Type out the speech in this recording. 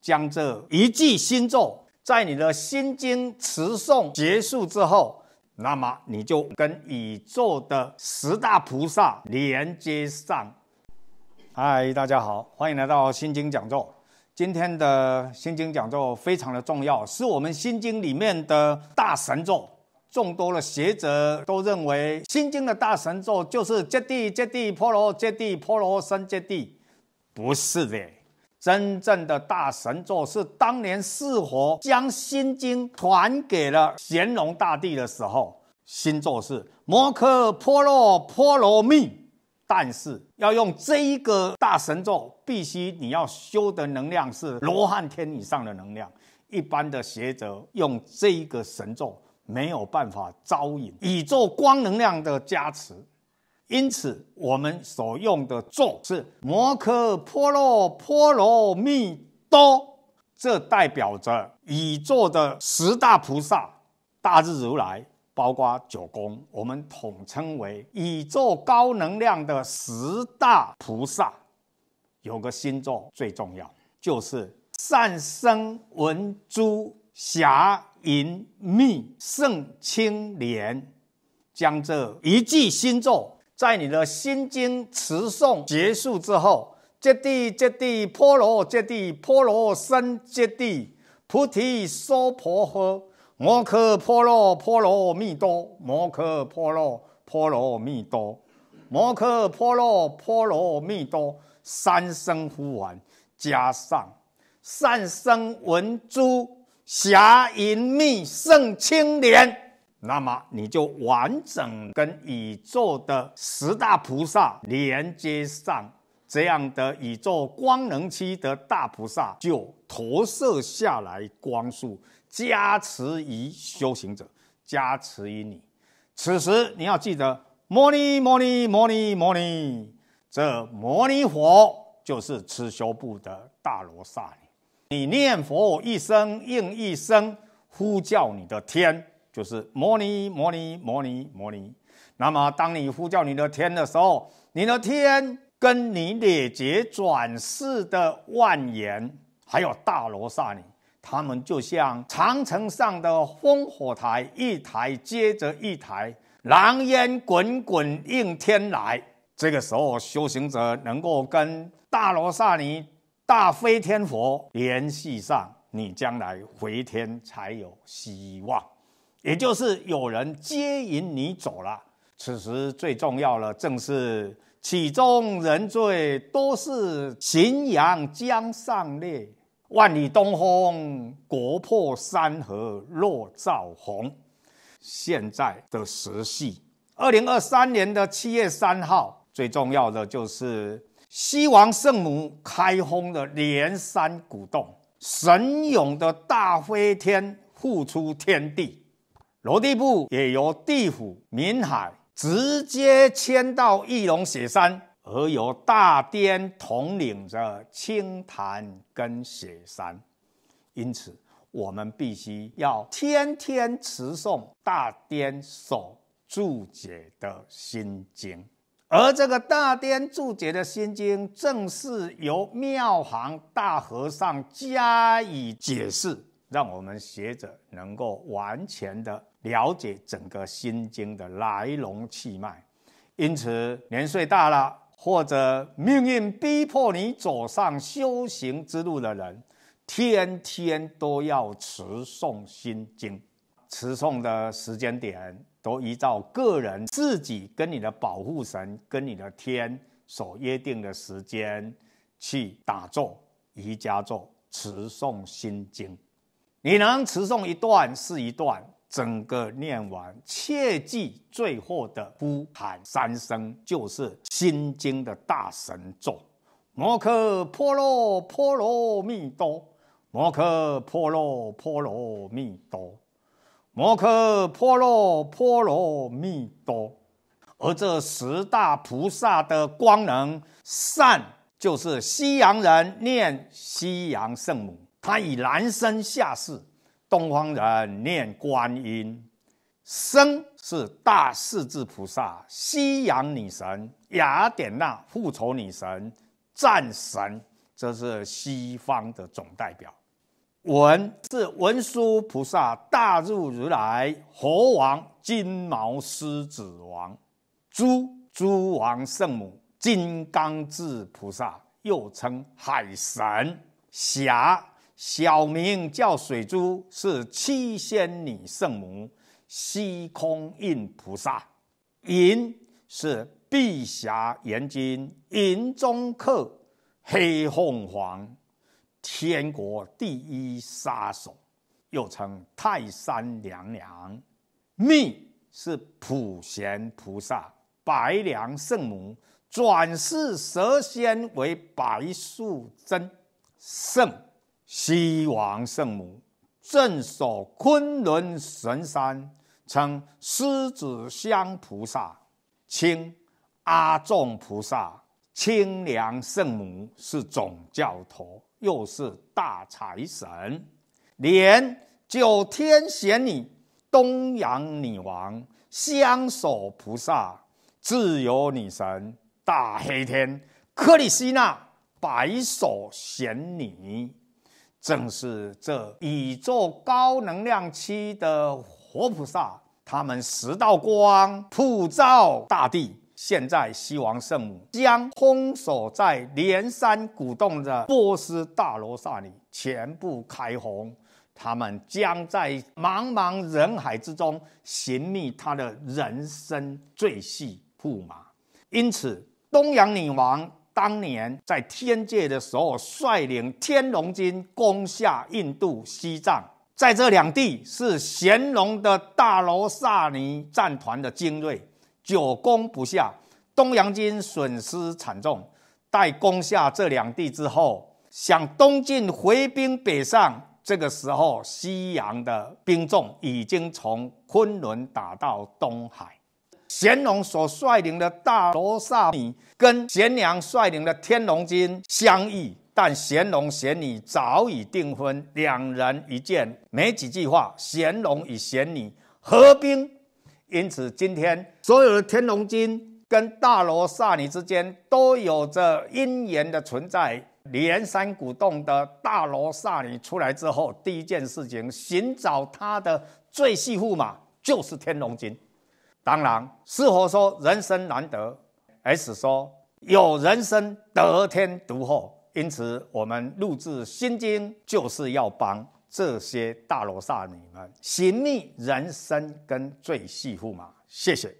将这一句心咒在你的心经持诵结束之后，那么你就跟宇宙的十大菩萨连接上。嗨，大家好，欢迎来到心经讲座。今天的心经讲座非常的重要，是我们心经里面的大神咒。众多的学者都认为，《心经》的大神咒就是“揭谛，揭谛，波罗揭谛，波罗僧揭谛”，不是的。真正的大神咒是当年四佛将《心经》传给了乾隆大帝的时候，星咒是“摩诃波罗波罗蜜”。但是要用这一个大神咒，必须你要修的能量是罗汉天以上的能量。一般的学者用这一个神咒。没有办法招引宇宙光能量的加持，因此我们所用的咒是摩诃波罗波罗蜜多，这代表着宇宙的十大菩萨大日如来，包括九宫，我们统称为宇宙高能量的十大菩萨。有个星座最重要，就是善生文珠霞。云密胜清莲，将这一句心咒在你的心经持诵结束之后：揭谛揭谛，波罗揭谛，波罗僧揭谛，菩提娑婆诃。摩诃波罗波罗蜜多，摩诃波罗波罗蜜多，摩诃波罗波罗蜜多。三声呼完，加上善声文珠。霞隐秘圣青莲，那么你就完整跟宇宙的十大菩萨连接上，这样的宇宙光能期的大菩萨就投射下来光束，加持于修行者，加持于你。此时你要记得，摩尼摩尼摩尼摩尼，这摩尼佛就是持修部的大罗刹。你念佛一声应一声，呼叫你的天就是摩尼摩尼摩尼摩尼。那么，当你呼叫你的天的时候，你的天跟你列结转世的万言，还有大罗萨尼，他们就像长城上的烽火台，一台接着一台，狼烟滚滚应天来。这个时候，修行者能够跟大罗萨尼。大飞天佛联系上你，将来回天才有希望，也就是有人接引你走了。此时最重要的正是“曲终人醉，多是浔阳江上列，万里东风，国破山河落照红”。现在的时序，二零二三年的七月三号，最重要的就是。西王圣母开封的连山古洞，神勇的大飞天复出天地，罗地部也由地府冥海直接迁到玉龙雪山，而由大颠统领着青潭跟雪山。因此，我们必须要天天持诵大颠所注解的心经。而这个大殿注解的《心经》，正是由妙行大和尚加以解释，让我们学者能够完全的了解整个《心经》的来龙去脉。因此，年岁大了，或者命运逼迫你走上修行之路的人，天天都要持诵《心经》，持诵的时间点。都依照个人自己跟你的保护神、跟你的天所约定的时间去打坐、瑜伽坐、持诵心经。你能持诵一段是一段，整个念完，切记最后的呼喊三声就是心经的大神咒：摩诃婆罗波罗蜜多，摩诃婆罗波罗蜜多。摩诃婆罗婆罗蜜多，而这十大菩萨的光能，善就是西洋人念西洋圣母，她以男生下世；东方人念观音，生是大势至菩萨，西洋女神雅典娜，复仇女神战神，这是西方的总代表。文是文殊菩萨，大入如来，猴王金毛狮子王，猪猪王圣母金刚智菩萨，又称海神霞，小名叫水珠，是七仙女圣母虚空印菩萨。银是碧霞元金银中客，黑凤凰。天国第一杀手，又称泰山娘娘，密是普贤菩萨、白娘圣母转世；蛇仙为白素贞，圣西王圣母镇守昆仑神山，称狮子香菩萨；清阿众菩萨清凉圣母是总教头。又是大财神，连九天玄女、东洋女王、香手菩萨、自由女神、大黑天、克里希那、白手玄女，正是这宇宙高能量期的活菩萨，他们十道光普照大地。现在，西王圣母将封锁在连山古洞的波斯大罗萨尼全部开红，他们将在茫茫人海之中寻觅他的人生最系驸马。因此，东洋女王当年在天界的时候，率领天龙军攻下印度、西藏，在这两地是玄龙的大罗萨尼战团的精锐。久攻不下，东洋军损失惨重。待攻下这两地之后，想东进回兵北上。这个时候，西洋的兵众已经从昆仑打到东海。乾隆所率领的大罗刹米跟咸阳率领的天龙军相遇，但乾隆咸女早已订婚，两人一见没几句话，乾隆与咸女合兵。因此，今天所有的天龙金跟大罗刹尼之间都有着因缘的存在。连山古洞的大罗刹尼出来之后，第一件事情寻找他的最细驸马就是天龙金。当然，是佛说人生难得，而是说有人生得天独厚。因此，我们录制《心经》就是要帮。这些大罗刹女们寻觅人生跟最细驸马，谢谢。